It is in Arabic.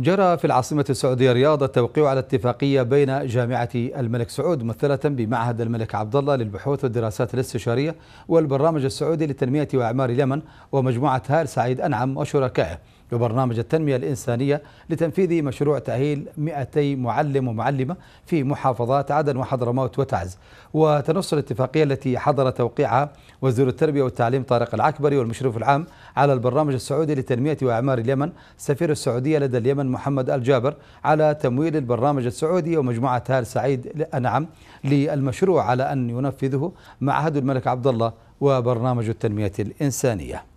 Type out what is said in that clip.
جرى في العاصمة السعودية الرياض التوقيع على اتفاقية بين جامعة الملك سعود ممثلة بمعهد الملك عبد الله للبحوث والدراسات الاستشارية والبرنامج السعودي للتنمية وأعمار اليمن ومجموعة هار سعيد أنعم وشركائه وبرنامج التنمية الإنسانية لتنفيذ مشروع تأهيل 200 معلم ومعلمة في محافظات عدن وحضرموت وتعز وتنص الاتفاقية التي حضر توقيعها وزير التربية والتعليم طارق العكبري والمشرف العام على البرنامج السعودي لتنمية وأعمار اليمن سفير السعودية لدى اليمن محمد الجابر على تمويل البرنامج السعودي ومجموعة هال سعيد أنعم للمشروع على أن ينفذه معهد الملك عبد الله وبرنامج التنمية الإنسانية